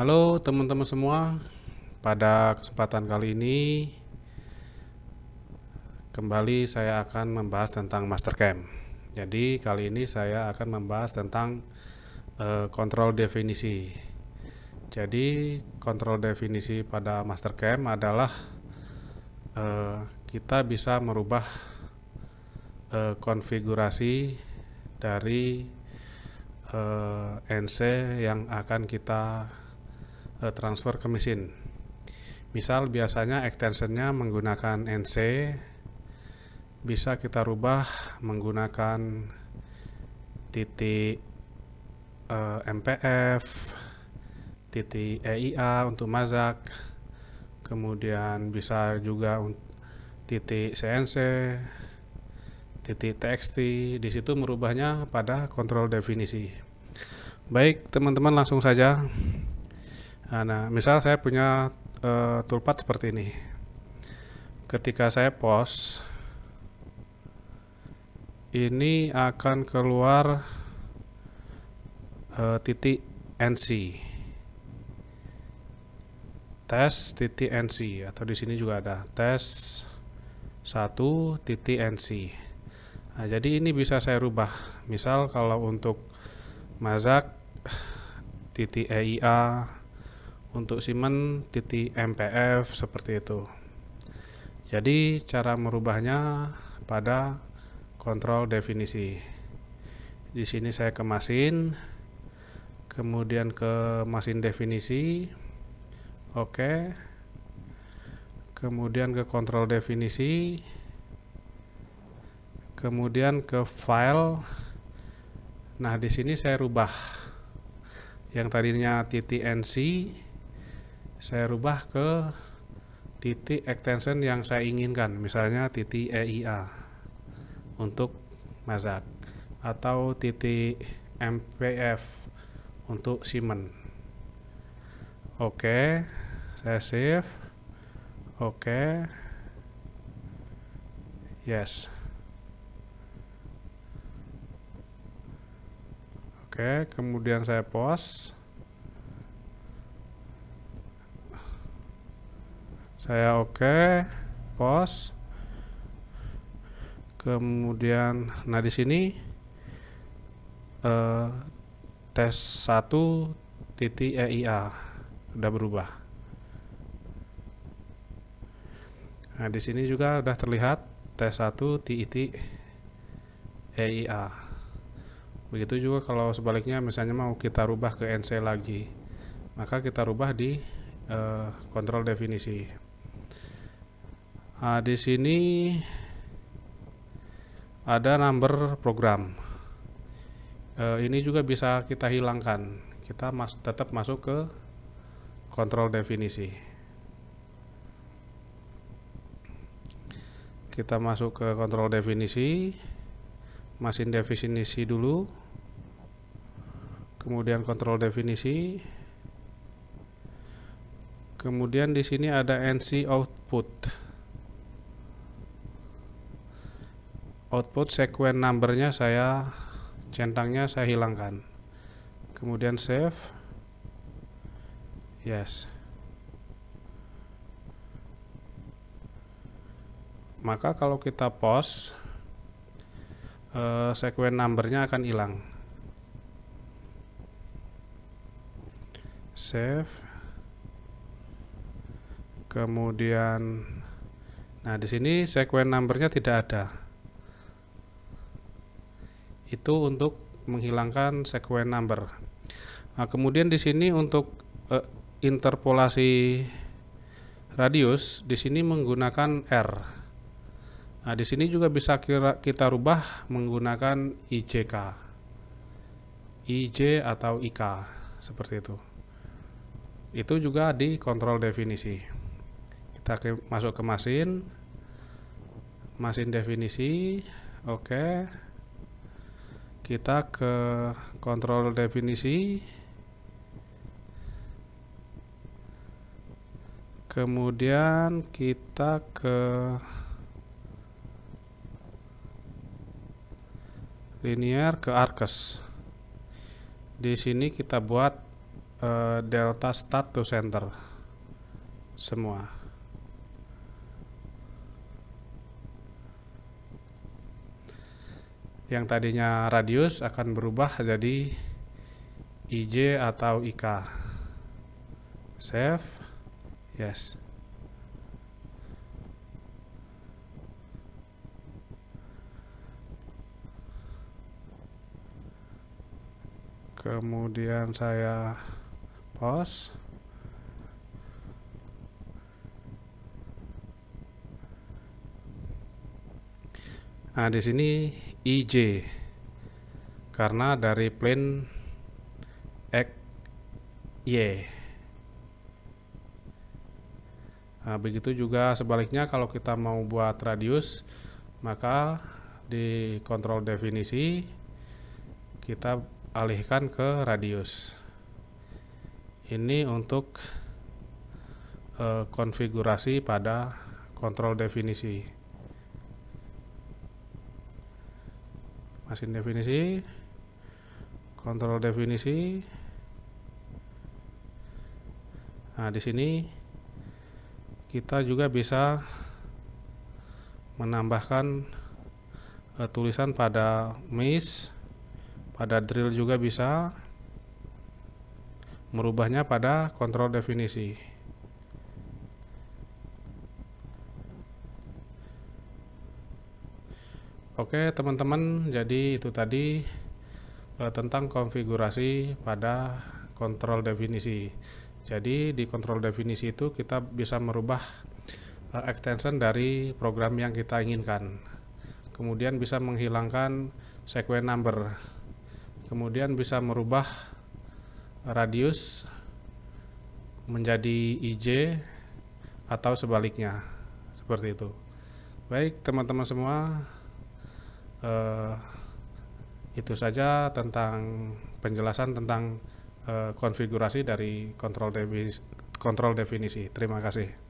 Halo teman-teman semua, pada kesempatan kali ini kembali saya akan membahas tentang Mastercam. Jadi kali ini saya akan membahas tentang kontrol eh, kontrol definisi. Jadi kontrol definisi pada Mastercam adalah uh, kita bisa merubah uh, konfigurasi dari uh, NC yang akan kita Eh, transfer ke mesin. Misal biasanya extensionnya menggunakan NC, bisa kita rubah menggunakan titik uh, eh, MPF, titik EIA untuk mazak, kemudian bisa juga titik CNC, titik TXT, di situ merubahnya pada kontrol definisi. Baik, teman-teman langsung saja Nah, nah misal saya punya uh, eh, toolpath seperti ini. Ketika saya post, ini akan keluar uh, titik NC. test titik NC atau di sini juga ada test satu titik NC. Nah, jadi ini bisa saya rubah. Misal kalau untuk mazak titik EIA untuk simen titik MPF seperti itu. Jadi cara merubahnya pada kontrol definisi. Di sini saya ke mesin kemudian ke mesin definisi, oke, kemudian ke kontrol definisi, kemudian ke file. Nah di sini saya rubah yang tadinya titik NC saya rubah ke titik extension yang saya inginkan misalnya titik EIA untuk Mazak atau titik MPF untuk simen oke saya save oke yes oke kemudian saya pause saya oke okay, pause kemudian nah di sini eh, tes satu titik EIA udah berubah nah di sini juga sudah terlihat tes satu titik EIA begitu juga kalau sebaliknya misalnya mau kita rubah ke NC lagi maka kita rubah di eh, kontrol definisi Nah, di sini ada number program. E, ini juga bisa kita hilangkan. Kita mas tetap masuk ke kontrol definisi. Kita masuk ke kontrol definisi. Masin definisi dulu. Kemudian kontrol definisi. Kemudian di sini ada NC output. output sequen numbernya saya centangnya saya hilangkan kemudian save yes maka kalau kita post eh, sekuen numbernya akan hilang save kemudian nah di sini sequen numbernya tidak ada itu untuk menghilangkan sequence number. Nah, kemudian di sini untuk eh, interpolasi radius di sini menggunakan R. Nah, di sini juga bisa kira, kita rubah menggunakan IJK. IJ atau IK seperti itu. Itu juga di kontrol definisi. Kita ke, masuk ke mesin, mesin definisi. Oke. Okay kita ke kontrol definisi kemudian kita ke linear ke arcus di sini kita buat uh, delta status to center semua yang tadinya radius akan berubah jadi IJ atau IK save yes kemudian saya pause Nah, di sini IJ karena dari plane X Y. Nah, begitu juga sebaliknya kalau kita mau buat radius maka di kontrol definisi kita alihkan ke radius. Ini untuk e, konfigurasi pada kontrol definisi. Asin definisi kontrol definisi nah di sini kita juga bisa menambahkan uh, tulisan pada miss, pada drill juga bisa merubahnya pada kontrol definisi Oke teman-teman, jadi itu tadi uh, tentang konfigurasi pada kontrol definisi. Jadi di kontrol definisi itu kita bisa merubah uh, extension dari program yang kita inginkan. Kemudian bisa menghilangkan sequence number. Kemudian bisa merubah radius menjadi IJ atau sebaliknya. Seperti itu. Baik, teman-teman semua, uh, itu saja tentang penjelasan tentang uh, konfigurasi dari kontrol kontrol definisi. Terima kasih.